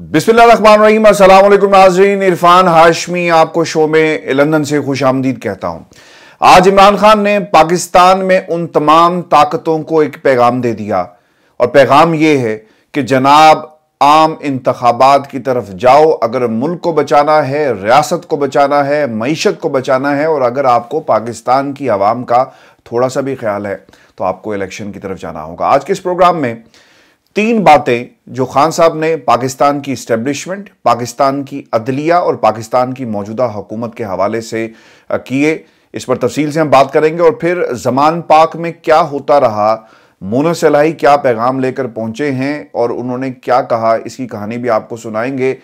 बिस्मिल्लाम नाजरीन इरफान हाशमी आपको शो में लंदन से खुश आमदीद कहता हूँ आज इमरान खान ने पाकिस्तान में उन तमाम ताकतों को एक पैगाम दे दिया और पैगाम यह है कि जनाब आम इंतबात की तरफ जाओ अगर मुल्क को बचाना है रियासत को बचाना है मीशत को बचाना है और अगर आपको पाकिस्तान की आवाम का थोड़ा सा भी ख्याल है तो आपको इलेक्शन की तरफ जाना होगा आज के इस प्रोग्राम में तीन बातें जो खान साहब ने पाकिस्तान की इस्टेब्लिशमेंट पाकिस्तान की अदलिया और पाकिस्तान की मौजूदा हुकूमत के हवाले से किए इस पर तफसील से हम बात करेंगे और फिर जमान पाक में क्या होता रहा मोनो क्या पैगाम लेकर पहुंचे हैं और उन्होंने क्या कहा इसकी कहानी भी आपको सुनाएंगे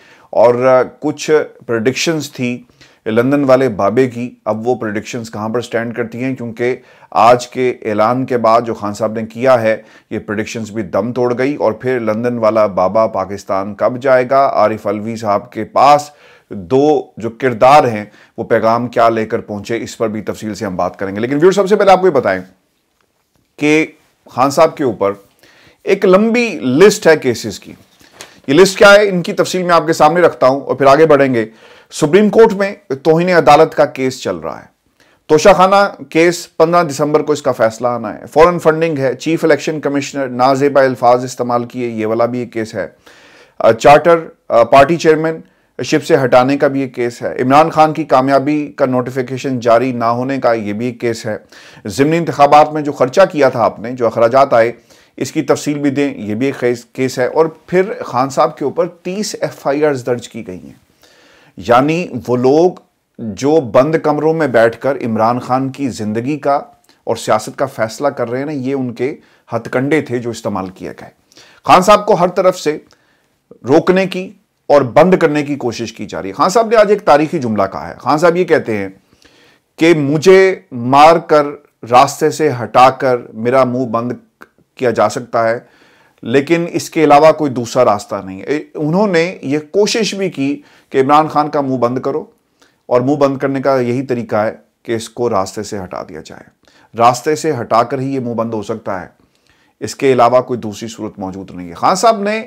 और कुछ प्रडिक्शंस थी लंदन वाले बाबे की अब वो प्रडिक्शंस कहाँ पर स्टैंड करती हैं क्योंकि आज के ऐलान के बाद जो खान साहब ने किया है ये प्रडिक्शंस भी दम तोड़ गई और फिर लंदन वाला बाबा पाकिस्तान कब जाएगा आरिफ अलवी साहब के पास दो जो किरदार हैं वो पैगाम क्या लेकर पहुंचे इस पर भी तफसील से हम बात करेंगे लेकिन व्यूर सबसे पहले आपको ये बताएं कि खान साहब के ऊपर एक लंबी लिस्ट है केसेस की ये लिस्ट क्या है इनकी तफसील मैं आपके सामने रखता हूं और फिर आगे बढ़ेंगे सुप्रीम कोर्ट में तोहिने अदालत का केस चल रहा है तोशाखाना केस 15 दिसंबर को इसका फैसला आना है फॉरेन फंडिंग है चीफ इलेक्शन कमिश्नर नाजेबा अल्फाज इस्तेमाल किए ये वाला भी एक केस है चार्टर पार्टी चेयरमैन शिप से हटाने का भी एक केस है इमरान खान की कामयाबी का नोटिफिकेशन जारी ना होने का ये भी एक केस है ज़मनी इंतबात में जो खर्चा किया था आपने जो अखराज आए इसकी तफसील भी दें यह भी एक केस है और फिर खान साहब के ऊपर तीस एफ आई दर्ज की गई हैं यानी वो लोग जो बंद कमरों में बैठकर इमरान खान की ज़िंदगी का और सियासत का फैसला कर रहे हैं ना ये उनके हथकंडे थे जो इस्तेमाल किए गए खान साहब को हर तरफ से रोकने की और बंद करने की कोशिश की जा रही है खान साहब ने आज एक तारीखी जुमला कहा है खान साहब ये कहते हैं कि मुझे मार कर रास्ते से हटाकर मेरा मुंह बंद किया जा सकता है लेकिन इसके अलावा कोई दूसरा रास्ता नहीं उन्होंने ये कोशिश भी की कि इमरान खान का मुंह बंद करो और मुंह बंद करने का यही तरीका है कि इसको रास्ते से हटा दिया जाए रास्ते से हटाकर ही ये मुंह बंद हो सकता है इसके अलावा कोई दूसरी सूरत मौजूद नहीं है खान साहब ने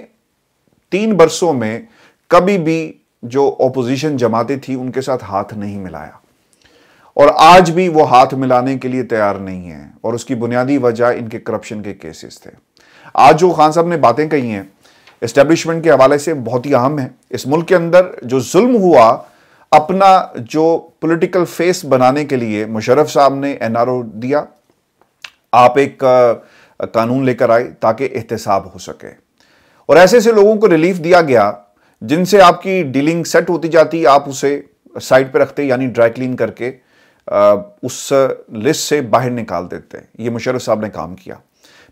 तीन बरसों में कभी भी जो ओपोजिशन जमाते थी उनके साथ हाथ नहीं मिलाया और आज भी वो हाथ मिलाने के लिए तैयार नहीं है और उसकी बुनियादी वजह इनके करप्शन के केसेस थे आज जो खान साहब ने बातें कही हैं इस्टेब्लिशमेंट के हवाले से बहुत ही अहम है इस मुल्क के अंदर जो जुल्म हुआ अपना जो पॉलिटिकल फेस बनाने के लिए मुशरफ साहब ने ओ दिया आप एक कानून लेकर आए ताकि एहतसाब हो सके और ऐसे ऐसे लोगों को रिलीफ दिया गया जिनसे आपकी डीलिंग सेट होती जाती आप उसे साइड पर रखते यानी ड्राई क्लीन करके उस लिस्ट से बाहर निकाल देते ये मुशरफ साहब ने काम किया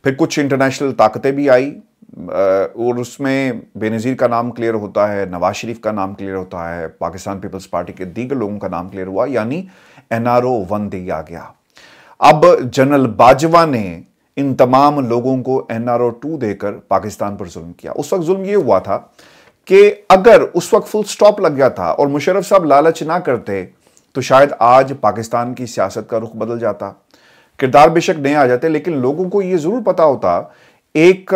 फिर कुछ इंटरनेशनल ताकतें भी आई और उसमें बेनज़ीर का नाम क्लियर होता है नवाज शरीफ का नाम क्लियर होता है पाकिस्तान पीपल्स पार्टी के दीगर लोगों का नाम क्लियर हुआ यानी एन आर ओ वन दिया गया अब जनरल बाजवा ने इन तमाम लोगों को एन आर ओ टू देकर पाकिस्तान पर जुल्म किया उस वक्त जुल्म ये हुआ था कि अगर उस वक्त फुल स्टॉप लग गया था और मुशरफ साहब लालच ना करते तो शायद आज पाकिस्तान की सियासत का रुख बदल जाता किरदार बेशक नए आ जाते लेकिन लोगों को ये जरूर पता होता एक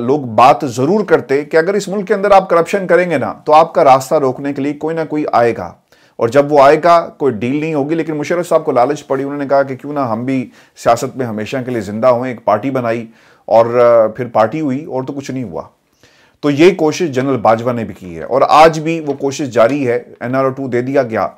लोग बात जरूर करते कि अगर इस मुल्क के अंदर आप करप्शन करेंगे ना तो आपका रास्ता रोकने के लिए कोई ना कोई आएगा और जब वो आएगा कोई डील नहीं होगी लेकिन मुशरफ साहब को लालच पड़ी उन्होंने कहा कि क्यों ना हम भी सियासत में हमेशा के लिए ज़िंदा हुए एक पार्टी बनाई और फिर पार्टी हुई और तो कुछ नहीं हुआ तो ये कोशिश जनरल बाजवा ने भी की है और आज भी वो कोशिश जारी है एन आर दे दिया गया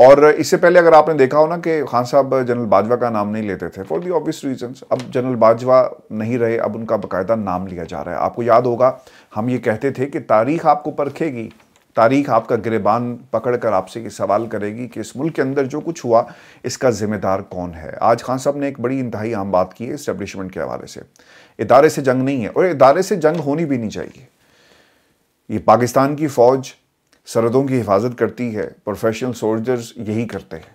और इससे पहले अगर आपने देखा हो ना कि खान साहब जनरल बाजवा का नाम नहीं लेते थे फॉर दी ऑब्वियस रीजंस अब जनरल बाजवा नहीं रहे अब उनका बाकायदा नाम लिया जा रहा है आपको याद होगा हम ये कहते थे कि तारीख आपको परखेगी तारीख आपका गिरबान पकड़ कर आपसे ये सवाल करेगी कि इस मुल्क के अंदर जो कुछ हुआ इसका जिम्मेदार कौन है आज खान साहब ने एक बड़ी इंतहाई आम बात की है इस्टेब्लिशमेंट के हवाले से इदारे से जंग नहीं है और इदारे से जंग होनी भी नहीं चाहिए ये पाकिस्तान की फ़ौज सरहदों की हिफाजत करती है प्रोफेशनल सोल्जर्स यही करते हैं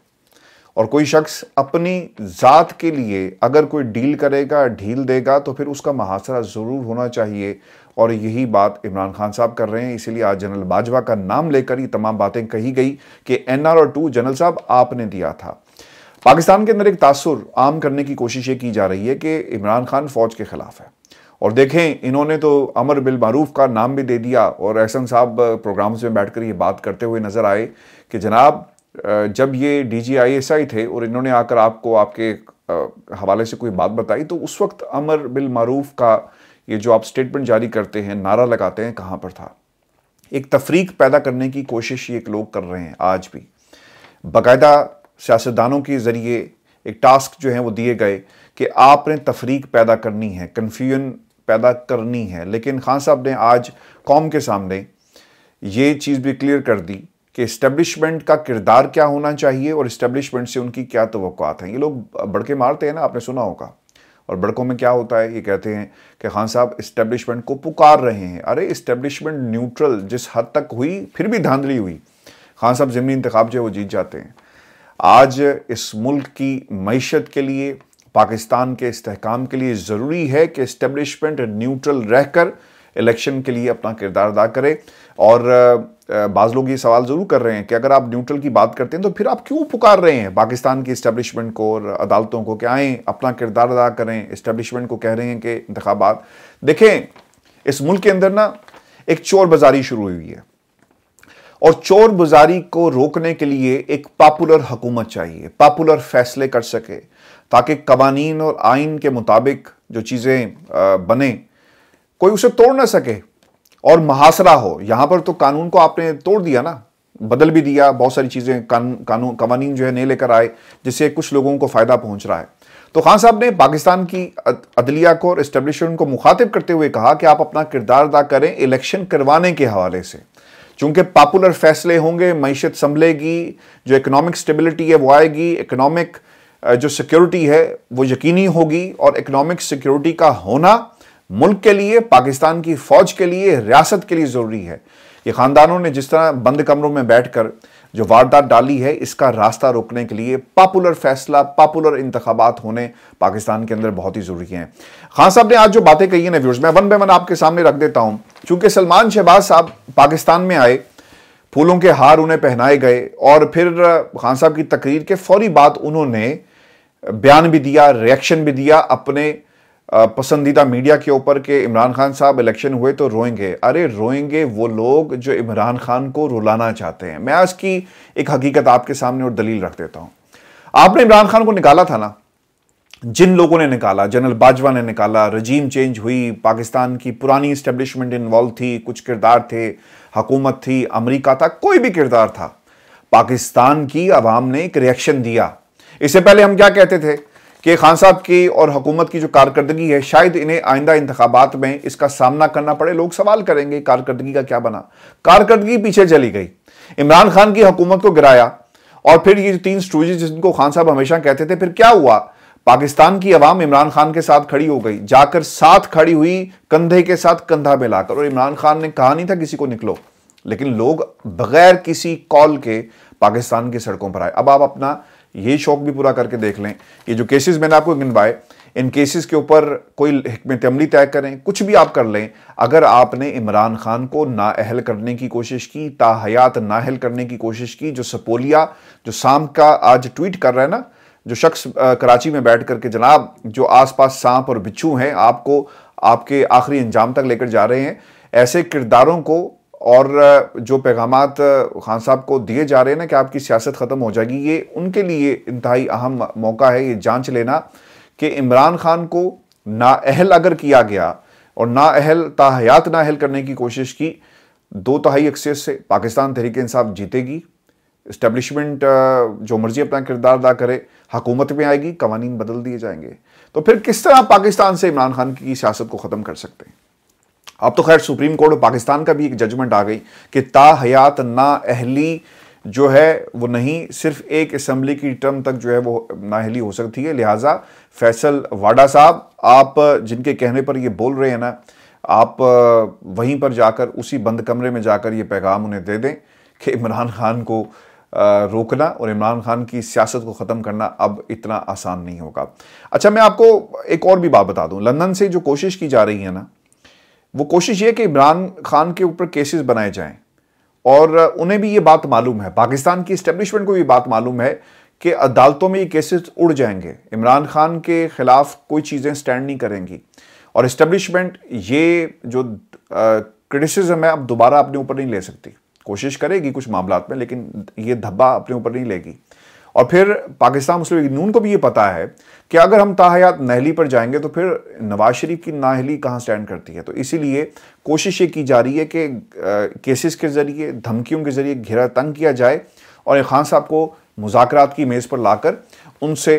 और कोई शख्स अपनी ज़ात के लिए अगर कोई डील करेगा ढील देगा तो फिर उसका मुहासरा ज़रूर होना चाहिए और यही बात इमरान खान साहब कर रहे हैं इसीलिए आज जनरल बाजवा का नाम लेकर ये तमाम बातें कही गई कि N R O two general साहब आपने दिया था पाकिस्तान के अंदर एक तासर आम करने की कोशिश ये की जा रही है कि इमरान खान फ़ौज के ख़िलाफ़ है और देखें इन्होंने तो अमर बिल मारूफ का नाम भी दे दिया और एहसन साहब प्रोग्राम्स में बैठकर ये बात करते हुए नज़र आए कि जनाब जब ये D G I S I थे और इन्होंने आकर आपको आपके हवाले से कोई बात बताई तो उस वक्त अमर बिल मारूफ का ये जो आप स्टेटमेंट जारी करते हैं नारा लगाते हैं कहाँ पर था एक तफरीक पैदा करने की कोशिश ये लोग कर रहे हैं आज भी बाकायदा सियासतदानों के ज़रिए एक टास्क जो है वो दिए गए कि आपने तफरीक पैदा करनी है कन्फ्यूजन पैदा करनी है लेकिन खान साहब ने आज कौम के सामने ये चीज़ भी क्लियर कर दी कि इस्टेब्लिशमेंट का किरदार क्या होना चाहिए और इस्टेब्लिशमेंट से उनकी क्या तो हैं ये लोग बड़के मारते हैं ना आपने सुना होगा और बड़कों में क्या होता है ये कहते हैं कि खान साहब इस्टेब्लिशमेंट को पुकार रहे हैं अरे इस्टेब्लिशमेंट न्यूट्रल जिस हद तक हुई फिर भी धांधली हुई खान साहब ज़मनी इंतखब जो है वो जीत जाते हैं आज इस मुल्क की मीशत के लिए पाकिस्तान के इसकाम के लिए ज़रूरी है कि इस्टेब्लिशमेंट न्यूट्रल रहकर इलेक्शन के लिए अपना किरदार अदा करे और बाज़ लोग ये सवाल ज़रूर कर रहे हैं कि अगर आप न्यूट्रल की बात करते हैं तो फिर आप क्यों पुकार रहे हैं पाकिस्तान की इस्टेब्लिशमेंट को और अदालतों को कि आएँ अपना किरदार अदा करें इस्टेब्लिशमेंट को कह रहे हैं कि इंतबात देखें इस मुल्क के अंदर ना एक चोर बाजारी शुरू हुई है और चोर बाजारी को रोकने के लिए एक पॉपुलर हुकूमत चाहिए पॉपुलर फैसले कर सके ताकि कवानीन और आइन के मुताबिक जो चीज़ें बने कोई उसे तोड़ ना सके और मुहासरा हो यहाँ पर तो कानून को आपने तोड़ दिया ना बदल भी दिया बहुत सारी चीज़ें कानून कानून कवानीन जो है नहीं लेकर आए जिससे कुछ लोगों को फ़ायदा पहुँच रहा है तो खान साहब ने पाकिस्तान की अदलिया को और इस्टबलिशमेंट को मुखातिब करते हुए कहा कि आप अपना किरदार अदा करें इलेक्शन करवाने के हवाले से चूंकि पॉपुलर फैसले होंगे मीशत संभलेगी जो इकोनॉमिक स्टेबिलिटी है वो आएगी इकोनॉमिक जो सिक्योरिटी है वो यकीनी होगी और इकोनॉमिक सिक्योरिटी का होना मुल्क के लिए पाकिस्तान की फ़ौज के लिए रियासत के लिए ज़रूरी है ये ख़ानदानों ने जिस तरह बंद कमरों में बैठकर जो वारदात डाली है इसका रास्ता रोकने के लिए पॉपुलर फैसला पॉपुलर इंतबात होने पाकिस्तान के अंदर बहुत ही ज़रूरी हैं खान साहब ने आज जो बातें कही हैं ना व्यूज़ मैं वन बाय वन आपके सामने रख देता हूँ चूँकि सलमान शहबाज साहब पाकिस्तान में आए फूलों के हार उन्हें पहनाए गए और फिर खान साहब की तकरीर के फौरी बाद उन्होंने बयान भी दिया रिएक्शन भी दिया अपने पसंदीदा मीडिया के ऊपर कि इमरान खान साहब इलेक्शन हुए तो रोएंगे अरे रोएंगे वो लोग जो इमरान खान को रुलाना चाहते हैं मैं आज की एक हकीकत आपके सामने और दलील रख देता हूँ आपने इमरान खान को निकाला था ना जिन लोगों ने निकाला जनरल बाजवा ने निकाला रजीम चेंज हुई पाकिस्तान की पुरानी इस्टेब्लिशमेंट इन्वॉल्व थी कुछ किरदार थे हकूमत थी अमेरिका था कोई भी किरदार था पाकिस्तान की आवाम ने एक रिएक्शन दिया इससे पहले हम क्या कहते थे कि खान साहब की और हकूमत की जो कारकर्दगी है शायद इन्हें आइंदा इंतबात में इसका सामना करना पड़े लोग सवाल करेंगे कारकर्दगी का क्या बना कारकर्दगी पीछे चली गई इमरान खान की हकूमत को गिराया और फिर ये तीन स्टूजेज जिनको खान साहब हमेशा कहते थे फिर क्या हुआ पाकिस्तान की अवाम इमरान खान के साथ खड़ी हो गई जाकर साथ खड़ी हुई कंधे के साथ कंधा मिलाकर और इमरान खान ने कहा नहीं था किसी को निकलो लेकिन लोग बगैर किसी कॉल के पाकिस्तान की सड़कों पर आए अब आप अपना ये शौक भी पूरा करके देख लें ये जो केसेस मैंने आपको गिनवाए इन केसेस के ऊपर कोई हमत अमली तय करें कुछ भी आप कर लें अगर आपने इमरान खान को नाअहल करने की कोशिश की ताहयात नाहल करने की कोशिश की जो सपोलिया जो शाम का आज ट्वीट कर रहा है ना जो शख्स कराची में बैठ करके जनाब जो आसपास सांप और बिच्छू हैं आपको आपके आखिरी अंजाम तक लेकर जा रहे हैं ऐसे किरदारों को और जो पैगाम खान साहब को दिए जा रहे हैं ना कि आपकी सियासत ख़त्म हो जाएगी ये उनके लिए इंतहाई अहम मौका है ये जांच लेना कि इमरान खान को नाअहल अगर किया गया और नाअहल ताहयात नाअहल करने की कोशिश की दो तहाई अक्सर से पाकिस्तान तहरीक इंसाफ जीतेगी इस्टबलिशमेंट uh, जो मर्जी अपना किरदार अदा करे हकूमत में आएगी कवानीन बदल दिए जाएंगे तो फिर किस तरह पाकिस्तान से इमरान खान की सियासत को ख़त्म कर सकते हैं अब तो खैर सुप्रीम कोर्ट ऑफ पाकिस्तान का भी एक जजमेंट आ गई कि हयात ना अहली जो है वो नहीं सिर्फ एक असम्बली की टर्म तक जो है वो नाहली हो सकती है लिहाजा फैसल वाडा साहब आप जिनके कहने पर ये बोल रहे हैं ना आप वहीं पर जाकर उसी बंद कमरे में जाकर ये पैगाम उन्हें दे दें कि इमरान खान को रोकना और इमरान खान की सियासत को ख़त्म करना अब इतना आसान नहीं होगा अच्छा मैं आपको एक और भी बात बता दूं लंदन से जो कोशिश की जा रही है ना वो कोशिश ये कि इमरान खान के ऊपर केसेस बनाए जाएं और उन्हें भी ये बात मालूम है पाकिस्तान की इस्टेब्लिशमेंट को भी बात मालूम है कि अदालतों में ये केसेस उड़ जाएंगे इमरान खान के ख़िलाफ़ कोई चीज़ें स्टैंड नहीं करेंगी और इस्टेब्लिशमेंट ये जो क्रिटिसिज्म है अब दोबारा अपने ऊपर नहीं ले सकती कोशिश करेगी कुछ मामला में लेकिन ये धब्बा अपने ऊपर नहीं लेगी और फिर पाकिस्तान मुस्लिम लीग नून को भी ये पता है कि अगर हम ताहयात नहली पर जाएंगे तो फिर नवाज शरीफ की नाहली कहाँ स्टैंड करती है तो इसीलिए कोशिश ये की जा रही है कि केसेस के ज़रिए धमकियों के ज़रिए घेरा तंग किया जाए और खान साहब को मुजाकर की मेज़ पर लाकर उनसे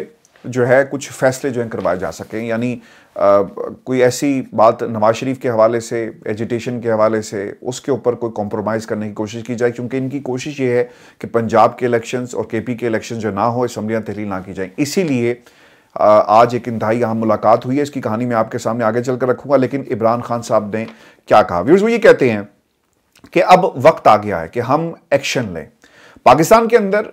जो है कुछ फैसले जो हैं करवाए जा सकें यानी कोई ऐसी बात नवाज शरीफ के हवाले से एजिटेशन के हवाले से उसके ऊपर कोई कॉम्प्रोमाइज़ करने की कोशिश की जाए क्योंकि इनकी कोशिश ये है कि पंजाब के इलेक्शंस और केपी के इलेक्शन जो ना हो इसम्बलियाँ तहलील ना की जाएँ इसीलिए आज एक इंतहाई अहम मुलाकात हुई है इसकी कहानी मैं आपके सामने आगे चल कर रखूँगा लेकिन इमरान खान साहब ने क्या कहा व्यूर्स वो ये कहते हैं कि अब वक्त आ गया है कि हम एक्शन लें पाकिस्तान के अंदर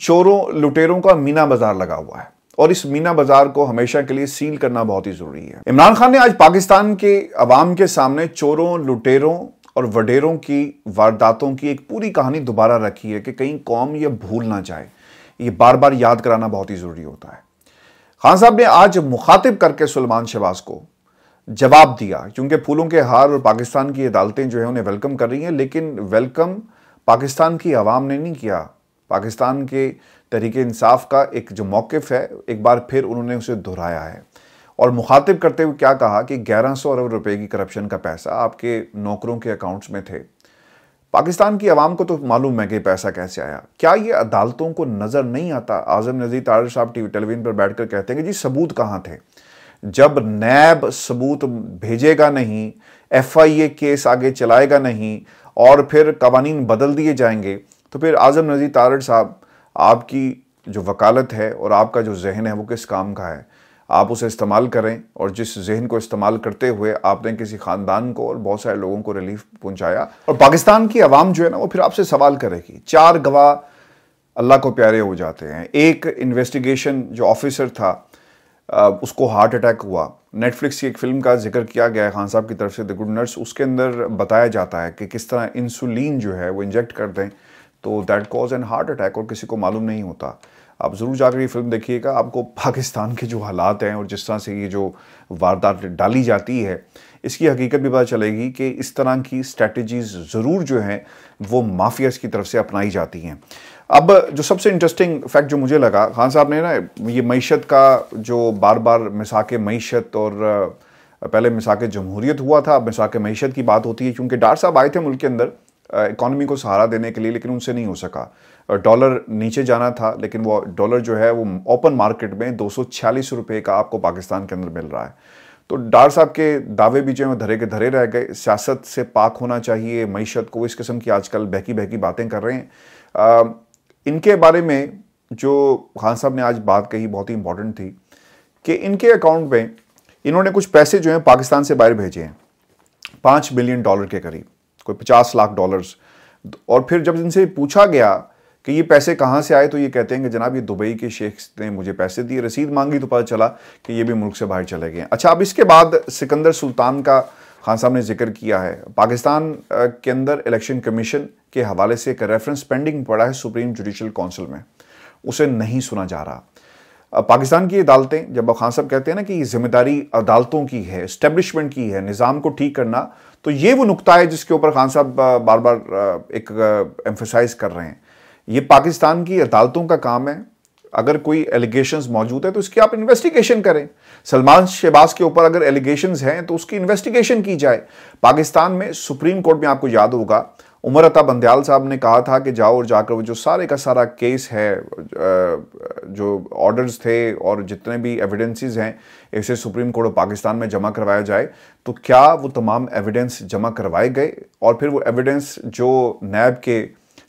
चोरों लुटेरों का मीना बाजार लगा हुआ है और इस मीना बाजार को हमेशा के लिए सील करना बहुत ही जरूरी है इमरान खान ने आज पाकिस्तान के अवाम के सामने चोरों लुटेरों और वडेरों की वारदातों की एक पूरी कहानी दोबारा रखी है कि कहीं कौम यह भूल ना जाए ये बार बार याद कराना बहुत ही ज़रूरी होता है खान साहब ने आज मुखातिब करके सलमान शहबाज को जवाब दिया क्योंकि फूलों के हार और पाकिस्तान की अदालतें जो है उन्हें वेलकम कर रही हैं लेकिन वेलकम पाकिस्तान की आवाम ने नहीं किया पाकिस्तान के तहरीक इंसाफ का एक जो मौकफ है एक बार फिर उन्होंने उसे दोहराया है और मुखातिब करते हुए क्या कहा कि 1100 अरब रुपए की करप्शन का पैसा आपके नौकरों के अकाउंट्स में थे पाकिस्तान की आवाम को तो मालूम है कि पैसा कैसे आया क्या ये अदालतों को नज़र नहीं आता आजम नज़ीर तार साहब टी टेलीविजन पर बैठकर कहते हैं कि जी सबूत कहाँ थे जब नैब सबूत भेजेगा नहीं एफ आई ए केस आगे चलाएगा नहीं और फिर कवानीन बदल दिए जाएंगे तो फिर आजम नज़ीर तारड़ साहब आपकी जो वकालत है और आपका जो जहन है वो किस काम का है आप उसे इस्तेमाल करें और जिस जहन को इस्तेमाल करते हुए आपने किसी ख़ानदान को और बहुत सारे लोगों को रिलीफ पहुंचाया और पाकिस्तान की आवाम जो है ना वो फिर आपसे सवाल करेगी चार गवाह अल्लाह को प्यारे हो जाते हैं एक इन्वेस्टिगेशन जो ऑफिसर था उसको हार्ट अटैक हुआ नेटफ्लिक्स की एक फ़िल्म का जिक्र किया गया है खान साहब की तरफ से द गुड नर्स उसके अंदर बताया जाता है कि किस तरह इंसुलिन जो है वो इंजेक्ट कर दें तो that cause an heart attack और किसी को मालूम नहीं होता आप ज़रूर जाकर ये फिल्म देखिएगा आपको पाकिस्तान के जो हालात हैं और जिस तरह से ये जो वारदात डाली जाती है इसकी हकीकत भी पता चलेगी कि इस तरह की स्ट्रेटजीज ज़रूर जो हैं वो माफियाज़ की तरफ से अपनाई जाती हैं अब जो सबसे इंटरेस्टिंग फैक्ट जो मुझे लगा खान साहब ने ना ये मीशत का जो बार बार मिसाक मीशत और पहले मिसाक जमहूरीत हुआ था अब मिसाक मीशत की बात होती है क्योंकि डार साहब आए थे मुल्क के अंदर इकॉनमी को सहारा देने के लिए लेकिन उनसे नहीं हो सका डॉलर नीचे जाना था लेकिन वो डॉलर जो है वो ओपन मार्केट में दो रुपए का आपको पाकिस्तान के अंदर मिल रहा है तो डार साहब के दावे भी जो है धरे के धरे रह गए सियासत से पाक होना चाहिए मीशत को इस किस्म की आजकल बहकी बहकी बातें कर रहे हैं आ, इनके बारे में जो खान साहब ने आज बात कही बहुत ही इंपॉर्टेंट थी कि इनके अकाउंट में इन्होंने कुछ पैसे जो हैं पाकिस्तान से बाहर भेजे हैं पाँच बिलियन डॉलर के करीब कोई पचास लाख डॉलर्स और फिर जब इनसे पूछा गया कि ये पैसे कहाँ से आए तो ये कहते हैं कि जनाब ये दुबई के शेख ने मुझे पैसे दिए रसीद मांगी तो पता चला कि ये भी मुल्क से बाहर चले गए अच्छा अब इसके बाद सिकंदर सुल्तान का खान साहब ने जिक्र किया है पाकिस्तान के अंदर इलेक्शन कमीशन के हवाले से एक रेफरेंस पेंडिंग पड़ा है सुप्रीम जुडिशल काउंसिल में उसे नहीं सुना जा रहा पाकिस्तान की अदालतें जब खान साहब कहते हैं ना कि जिम्मेदारी अदालतों की है इस्टेब्लिशमेंट की है निज़ाम को ठीक करना तो ये वो नुकता है जिसके ऊपर खान साहब बार बार एक एम्फोसाइज कर रहे हैं ये पाकिस्तान की अदालतों का काम है अगर कोई एलिगेशन मौजूद है तो इसकी आप इन्वेस्टिगेशन करें सलमान शहबाज के ऊपर अगर एलिगेशन हैं तो उसकी इन्वेस्टिगेशन की जाए पाकिस्तान में सुप्रीम कोर्ट में आपको याद होगा उमर अता बंदयाल साहब ने कहा था कि जाओ और जाकर वो जो सारे का सारा केस है जो ऑर्डर्स थे और जितने भी एविडेंसेस हैं इसे सुप्रीम कोर्ट ऑफ पाकिस्तान में जमा करवाया जाए तो क्या वो तमाम एविडेंस जमा करवाए गए और फिर वो एविडेंस जो नैब के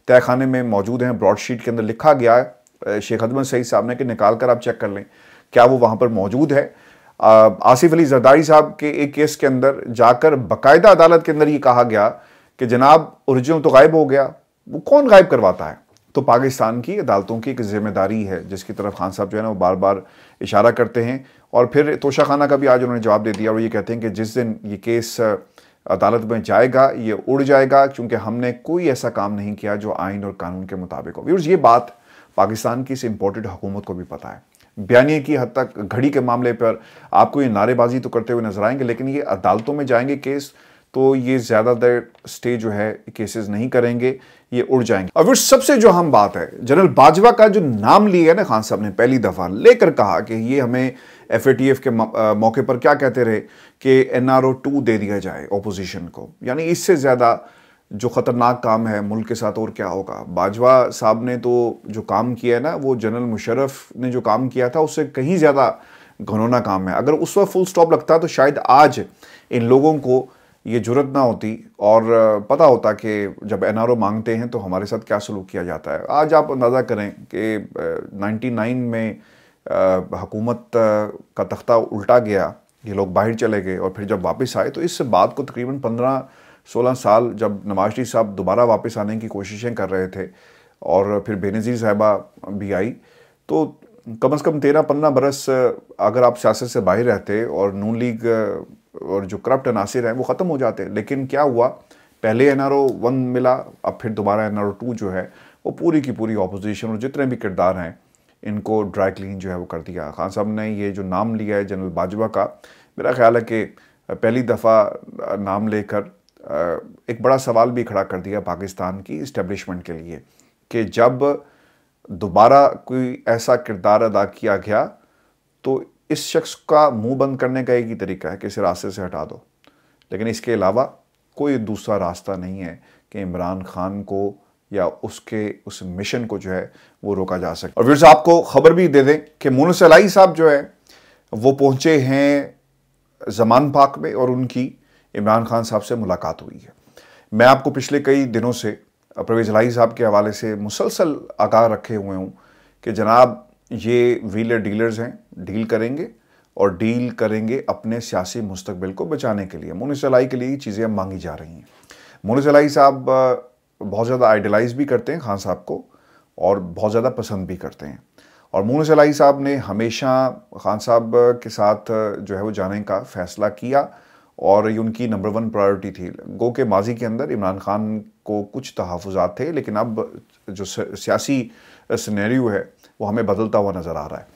तहखाने में मौजूद हैं ब्रॉडशीट के अंदर लिखा गया शेख अदमन सईद साहब ने कि निकाल कर आप चेक कर लें क्या वो वहाँ पर मौजूद है आसिफ अली जरदारी साहब के एक केस के अंदर जाकर बाकायदा अदालत के अंदर ये कहा गया कि जनाब ओरिजिनल तो गायब हो गया वो कौन गायब करवाता है तो पाकिस्तान की अदालतों की एक जिम्मेदारी है जिसकी तरफ खान साहब जो है ना वो बार बार इशारा करते हैं और फिर तोशा खाना का भी आज उन्होंने जवाब दे दिया और ये कहते हैं कि जिस दिन ये केस अदालत में जाएगा ये उड़ जाएगा क्योंकि हमने कोई ऐसा काम नहीं किया जो आइन और कानून के मुताबिक हो व्यूर्स ये बात पाकिस्तान की इस इम्पोर्टेड हुकूमत को भी पता है बयानी की हद तक घड़ी के मामले पर आपको ये नारेबाजी तो करते हुए नजर आएंगे लेकिन ये अदालतों में जाएंगे केस तो ये ज़्यादातर स्टे जो है केसेस नहीं करेंगे ये उड़ जाएंगे अब फिर सबसे जो हम बात है जनरल बाजवा का जो नाम लिया है ना खान साहब ने पहली दफ़ा लेकर कहा कि ये हमें एफ के मौके पर क्या कहते रहे कि एन आर दे दिया जाए अपोजिशन को यानी इससे ज़्यादा जो ख़तरनाक काम है मुल्क के साथ और क्या होगा बाजवा साहब ने तो जो काम किया है ना वो जनरल मुशरफ ने जो काम किया था उससे कहीं ज़्यादा घनौना काम है अगर उस वक्त फुल स्टॉप लगता तो शायद आज इन लोगों को ये जरूरत ना होती और पता होता कि जब एन मांगते हैं तो हमारे साथ क्या सलूक किया जाता है आज आप अंदाज़ा करें कि 99 में हकूमत का तख्ता उल्टा गया ये लोग बाहर चले गए और फिर जब वापस आए तो इस बात को तकरीबन 15-16 साल जब नवाज शरीफ साहब दोबारा वापस आने की कोशिशें कर रहे थे और फिर बेनज़ीर साहबा भी आई तो कम से कम तेरह पंद्रह बरस अगर आप सियासत से बाहर रहते और नून लीग और जो करप्ट अनासर हैं वो ख़त्म हो जाते लेकिन क्या हुआ पहले एन आर ओ वन मिला अब फिर दोबारा एन आर ओ टू जो है वो पूरी की पूरी अपोजिशन और जितने भी किरदार हैं इनको ड्राई क्लीन जो है वो कर दिया खान साहब ने ये जो नाम लिया है जनरल बाजवा का मेरा ख्याल है कि पहली दफ़ा नाम लेकर एक बड़ा सवाल भी खड़ा कर दिया पाकिस्तान की इस्टेब्लिशमेंट के लिए कि जब दोबारा कोई ऐसा किरदार अदा किया गया तो इस शख्स का मुंह बंद करने का एक ही तरीका है कि इसे रास्ते से हटा दो लेकिन इसके अलावा कोई दूसरा रास्ता नहीं है कि इमरान खान को या उसके उस मिशन को जो है वो रोका जा सके और फिर आपको खबर भी दे दें कि मोनसलाई सलाई साहब जो है वो पहुंचे हैं जमान पाक में और उनकी इमरान खान साहब से मुलाकात हुई है मैं आपको पिछले कई दिनों से परवेज लाई साहब के हवाले से मुसलसल आगाह रखे हुए हूँ कि जनाब ये व्हीलर डीलर्स हैं डील करेंगे और डील करेंगे अपने सियासी मुस्तबिल को बचाने के लिए मोनिस अलाई के लिए ये चीज़ें मांगी जा रही हैं मोनिस अलाई साहब बहुत ज़्यादा आइडलाइज भी करते हैं खान साहब को और बहुत ज़्यादा पसंद भी करते हैं और मोनिस सलाई साहब ने हमेशा खान साहब के साथ जो है वो जाने का फ़ैसला किया और ये उनकी नंबर वन प्रायोरिटी थी गो के माजी के अंदर इमरान खान को कुछ तहफात थे लेकिन अब जो सियासी सिनेरियो है वो हमें बदलता हुआ नज़र आ रहा है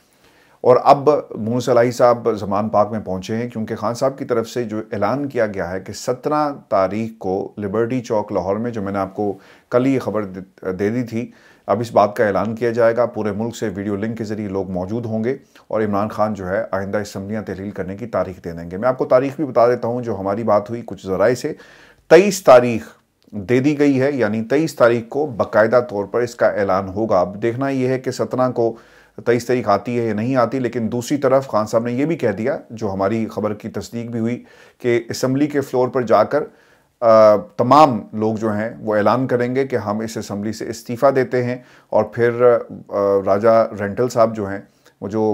और अब मून सलाही साहब जमान पाक में पहुंचे हैं क्योंकि खान साहब की तरफ से जो ऐलान किया गया है कि सत्रह तारीख को लिबर्टी चौक लाहौर में जो मैंने आपको कल ही खबर दे दी थी अब इस बात का ऐलान किया जाएगा पूरे मुल्क से वीडियो लिंक के ज़रिए लोग मौजूद होंगे और इमरान खान जो है आइंदा इसम्बलियाँ तहलील करने की तारीख दे देंगे मैं आपको तारीख भी बता देता हूँ जो हमारी बात हुई कुछ ज़राए से तेईस तारीख दे दी गई है यानी तेईस तारीख को बाकायदा तौर पर इसका ऐलान होगा अब देखना यह है कि सत्रह को तो तेईस तारीख आती है या नहीं आती लेकिन दूसरी तरफ खान साहब ने यह भी कह दिया जो हमारी खबर की तस्दीक भी हुई कि इसम्बली के फ्लोर पर जाकर आ, तमाम लोग जो हैं वो ऐलान करेंगे कि हम इस असम्बली से इस्तीफ़ा देते हैं और फिर आ, राजा रेंटल साहब जो हैं वो जो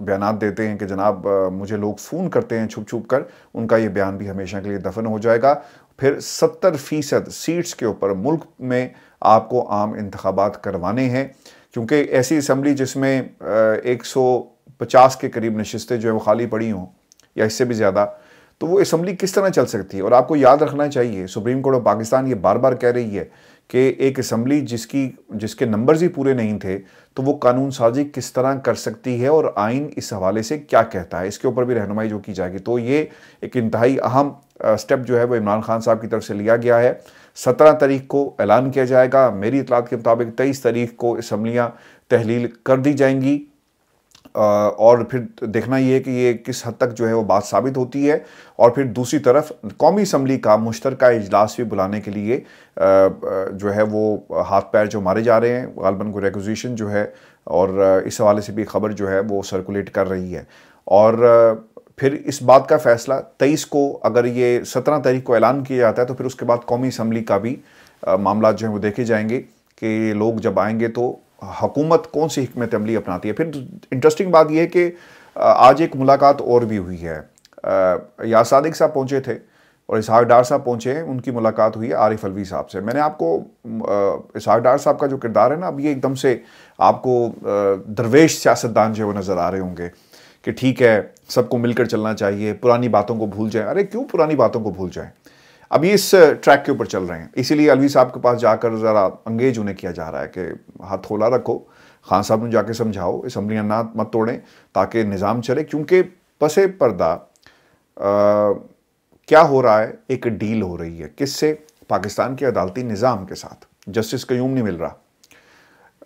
बयान देते हैं कि जनाब मुझे लोग फ़ोन करते हैं छुप छुप कर उनका ये बयान भी हमेशा के लिए दफन हो जाएगा फिर सत्तर फ़ीसद सीट्स के ऊपर मुल्क में आपको आम इंतबात करवाने हैं क्योंकि ऐसी असम्बली जिसमें एक सौ पचास के करीब नशस्तें जो है वो खाली पड़ी हों या इससे भी ज़्यादा तो वो असम्बली किस तरह चल सकती है और आपको याद रखना चाहिए सुप्रीम कोर्ट ऑफ पाकिस्तान ये बार बार कह रही है कि एक असम्बली जिसकी जिसके नंबर्स ही पूरे नहीं थे तो वो कानून साजी किस तरह कर सकती है और आइन इस हवाले से क्या कहता है इसके ऊपर भी रहनुमाई जो की जाएगी तो ये एक इंतहाई अहम स्टेप जो है वो इमरान खान साहब की तरफ से लिया गया है सत्रह तारीख को ऐलान किया जाएगा मेरी इतलात के मुताबिक तेईस तारीख को इसम्बलियाँ तहलील कर दी जाएंगी और फिर देखना ये है कि ये किस हद तक जो है वो बात साबित होती है और फिर दूसरी तरफ कौमी इसम्बली का मुश्तरक इजलास भी बुलाने के लिए जो है वो हाथ पैर जो मारे जा रहे हैं गालबन को रेगोजेशन जो है और इस हवाले से भी खबर जो है वो सर्कुलेट कर रही है और फिर इस बात का फैसला तेईस को अगर ये सत्रह तारीख को ऐलान किया जाता है तो फिर उसके बाद कौमी असम्बली का भी मामला जो है वो देखे जाएंगे कि लोग जब आएंगे तो हुकूमत कौन सी हमत अमली अपनाती है फिर इंटरेस्टिंग बात यह है कि आज एक मुलाकात और भी हुई है या सादिक साहब पहुँचे थे और इसहाक डार साहब पहुँचे हैं उनकी मुलाकात हुई है आरिफ अलवी साहब से मैंने आपको इसहाक डार साहब का जो किरदार है ना अब ये एकदम से आपको दरवेश सियासतदान जो है वो नज़र आ रहे होंगे कि ठीक है सबको मिलकर चलना चाहिए पुरानी बातों को भूल जाए अरे क्यों पुरानी बातों को भूल जाए अब ये इस ट्रैक के ऊपर चल रहे हैं इसीलिए अलवी साहब के पास जाकर ज़रा अंगेज उन्हें किया जा रहा है कि हाथ खोला रखो खान साहब ने जाके समझाओ असम्बलियाँ ना मत तोड़ें ताकि निज़ाम चले क्योंकि पसे पर्दा क्या हो रहा है एक डील हो रही है किससे पाकिस्तान के अदालती निज़ाम के साथ जस्टिस कयूम नहीं मिल रहा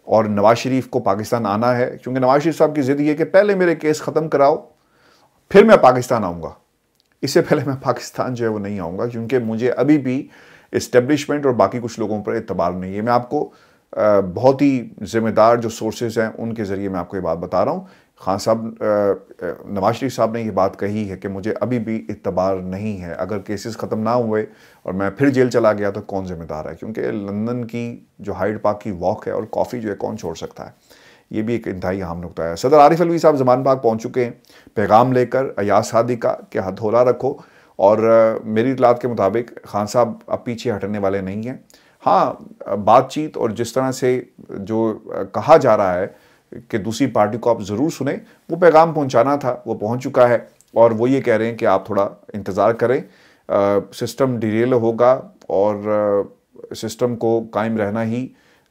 और नवाज शरीफ को पाकिस्तान आना है क्योंकि नवाज शरीफ साहब की ज़िद ये कि पहले मेरे केस ख़त्म कराओ फिर मैं पाकिस्तान आऊँगा इससे पहले मैं पाकिस्तान जो है वो नहीं आऊँगा क्योंकि मुझे अभी भी इस्टेब्लिशमेंट और बाकी कुछ लोगों पर इतबार नहीं है मैं आपको बहुत ही ज़िम्मेदार जो सोर्सेज हैं उनके ज़रिए मैं आपको ये बात बता रहा हूँ खान हाँ, साहब नवाज शरीफ साहब ने यह बात कही है कि मुझे अभी भी इतबार नहीं है अगर केसेस ख़त्म ना हुए और मैं फिर जेल चला गया तो कौन जिम्मेदार है क्योंकि लंदन की जो हाइड पार्क की वॉक है और कॉफ़ी जो है कौन छोड़ सकता है ये भी एक इंतहाई अहम नुकता है सदर आरिफ अलवी साहब जमान पाक पहुँच चुके हैं पैगाम लेकर अयाज सादी का कि हथोला रखो और मेरी इतलात के मुताबिक खान साहब अब पीछे हटने वाले नहीं हैं हाँ बातचीत और जिस तरह से जो कहा जा रहा है कि दूसरी पार्टी को आप ज़रूर सुने वो पैगाम पहुंचाना था वो पहुंच चुका है और वो ये कह रहे हैं कि आप थोड़ा इंतज़ार करें सिस्टम डिरेल होगा और सिस्टम को कायम रहना ही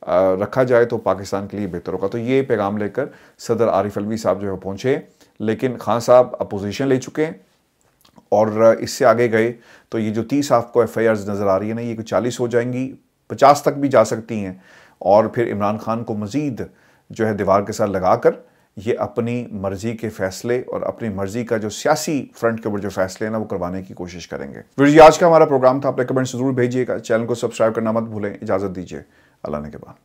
आ, रखा जाए तो पाकिस्तान के लिए बेहतर होगा तो ये पैगाम लेकर सदर आरिफ अलवी साहब जो है पहुँचे लेकिन खान साहब अपोजिशन ले चुके हैं और इससे आगे गए तो ये जो तीस आपको एफ आई नज़र आ रही है ना ये कुछ चालीस हो जाएंगी पचास तक भी जा सकती हैं और फिर इमरान खान को मज़ीद जो है दीवार के साथ लगाकर ये अपनी मर्जी के फैसले और अपनी मर्जी का जो सियासी फ्रंट के ऊपर जो फैसले हैं ना वो करवाने की कोशिश करेंगे वीर जी आज का हमारा प्रोग्राम था अपने कमेंट्स जरूर भेजिएगा चैनल को सब्सक्राइब करना मत भूलें इजाज़त दीजिए अल्लाह ने के बाद